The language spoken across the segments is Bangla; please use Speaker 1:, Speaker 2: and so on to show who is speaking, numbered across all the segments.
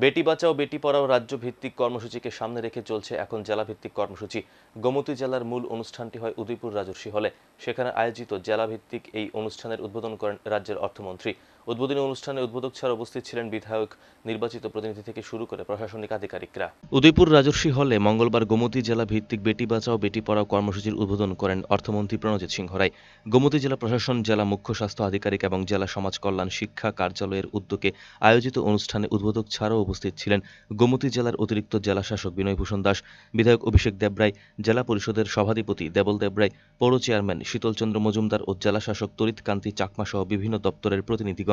Speaker 1: বেটি বাঁচাও বেটি পড়াও রাজ্য ভিত্তিক কর্মসূচিকে সামনে রেখে চলছে এখন জেলা ভিত্তিক কর্মসূচি গোমতী জেলার মূল অনুষ্ঠানটি হয় উদয়পুর রাজস্বী হলে সেখানে আয়োজিত জেলা ভিত্তিক এই অনুষ্ঠানের উদ্বোধন করেন রাজ্যের অর্থমন্ত্রী উদ্বোধনী অনুষ্ঠানে উদ্বোধক ছাড়া উপস্থিত ছিলেন বিধায়ক নির্বাচিত প্রতিনিধি থেকে শুরু করে প্রশাসনিক আধিকারিকরা উদয়পুর রাজস্বী হলে মঙ্গলবার গোমতি জেলা ভিত্তিক বেটি বাঁচাও বেটি পড়াও কর্মসূচির উদ্বোধন করেন অর্থমন্ত্রী প্রণজিৎ সিংহ রায় গোমতি জেলা প্রশাসন জেলা মুখ্য স্বাস্থ্য আধিকারিক এবং জেলা সমাজ কল্যাণ শিক্ষা কার্যালয়ের উদ্যোগে আয়োজিত অনুষ্ঠানে উদ্বোধক ছাড়াও উপস্থিত ছিলেন গোমতি জেলার অতিরিক্ত জেলা শাসক বিনয়ভূষণ দাস বিধায়ক অভিষেক দেবরায় জেলা পরিষদের সভাধিপতি দেবল দেবরায় পৌর চেয়ারম্যান শীতলচন্দ্র মজুমদার ও জেলা শাসক তরিত কান্তি চাকমা সহ বিভিন্ন দপ্তরের প্রতিনিধিগণ সাংবাদিকগণ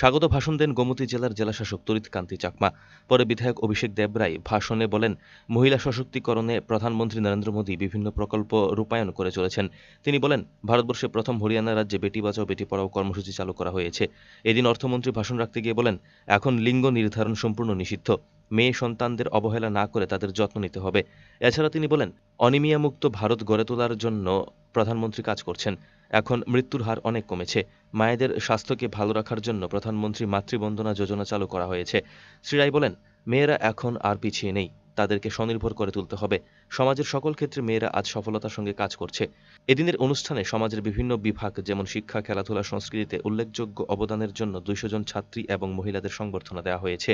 Speaker 1: স্বাগত ভাষণ দেন গোমতী জেলার জেলাশাসক তরিত কান্তি চাকমা পরে বিধায়ক অভিষেক দেবরায় ভাষণে বলেন মহিলা সশক্তিকরণে প্রধানমন্ত্রী নরেন্দ্র মোদী বিভিন্ন প্রকল্প রূপায়ণ করে চলেছেন তিনি বলেন ভারতবর্ষে প্রথম হরিয়ানা রাজ্যে বেটি বাঁচাও বেটি পড়াও কর্মসূচি চালু করা হয়েছে এদিন অর্থমন্ত্রী ভাষণ রাখতে গিয়ে বলেন এখন লিঙ্গ নির্ধারণ সম্পূর্ণ নিষিদ্ধ মেয়ে সন্তানদের অবহেলা না করে তাদের যত্ন নিতে হবে এছাড়া তিনি বলেন অনিমিয়া মুক্ত ভারত গড়ে তোলার জন্য প্রধানমন্ত্রী কাজ করছেন এখন মৃত্যুর হার অনেক কমেছে মায়েদের স্বাস্থ্যকে ভালো রাখার জন্য প্রধানমন্ত্রী মাতৃবন্দনা যোজনা চালু করা হয়েছে শ্রী রায় বলেন মেয়েরা এখন আর পিছিয়ে নেই তাদেরকে স্বনির্ভর করে তুলতে হবে সমাজের সকল ক্ষেত্রে মেয়েরা আজ সফলতার সঙ্গে কাজ করছে এদিনের অনুষ্ঠানে সমাজের বিভিন্ন বিভাগ যেমন শিক্ষা খেলাধুলা সংস্কৃতিতে উল্লেখযোগ্য অবদানের জন্য দুইশো জন ছাত্রী এবং মহিলাদের সংবর্ধনা দেওয়া হয়েছে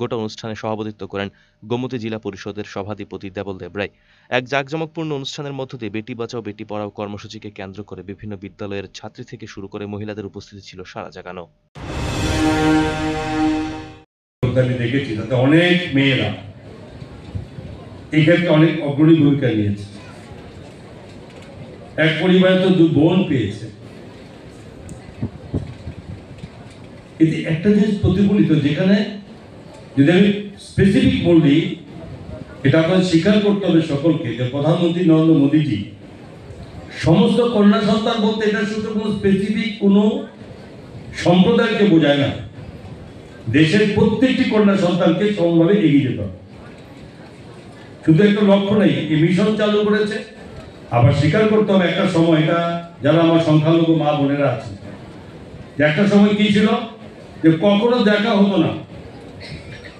Speaker 1: গোটা অনুষ্ঠানে সভাপতিত্ব করেন গোমতী জেলা পরিষদের সভাধিপতি দেবল দেবরাই এক জাঁকজমকপূর্ণ অনুষ্ঠানের মধ্য দিয়ে বেটি বাঁচাও বেটি পড়াও কর্মসূচিকে কেন্দ্র করে বিভিন্ন বিদ্যালয়ের ছাত্রী থেকে শুরু করে মহিলাদের উপস্থিতি ছিল সারা জাগানো
Speaker 2: দেখেছি তাতে অনেক মেয়েরা এই ক্ষেত্রে অনেক অগ্রণী ভূমিকা নিয়েছে এক পরিবারে তো দু বোন পেয়েছে এতে একটা জিনিস প্রতিফলিত যেখানে যদি আমি স্পেসিফিক বলি এটা আপনার স্বীকার করতে হবে সকলকে যে প্রধানমন্ত্রী নরেন্দ্র মোদীজি সমস্ত কন্যা সন্তান বলতে এটা শুধু কোনো স্পেসিফিক কোনো সম্প্রদায়কে বোঝায় না দেশের প্রত্যেকটি কন্যা সন্তানকে সমভাবে এগিয়ে যেতে হবে শুধু একটা লক্ষ্য নেই এই মিশন চালু করেছে আবার স্বীকার করতে হবে একটা সময় এটা যারা আমার সংখ্যালঘু মা বোনেরা আছে যে একটা সময় কি ছিল যে কখনো দেখা হতো না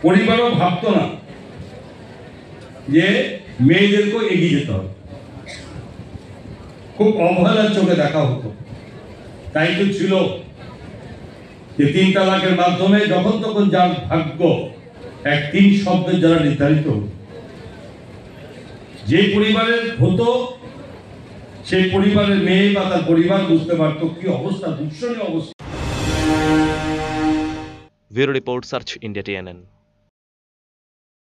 Speaker 2: পরিবারও ভাবতো না যে মেয়েদেরকেও এগিয়ে যেতে হবে খুব অবহেলার চোখে দেখা হতো তাই তো ছিল যে তিন তালাকের মাধ্যমে যখন তখন যার ভাগ্য এক তিন শব্দের যারা নির্ধারিত হতো যে পরিবারের হতো সেই পরিবারের মেয়ে বা তার পরিবার বুঝতে পারত কি অবস্থা দূষণীয় অবস্থা
Speaker 1: bureau report search India TNN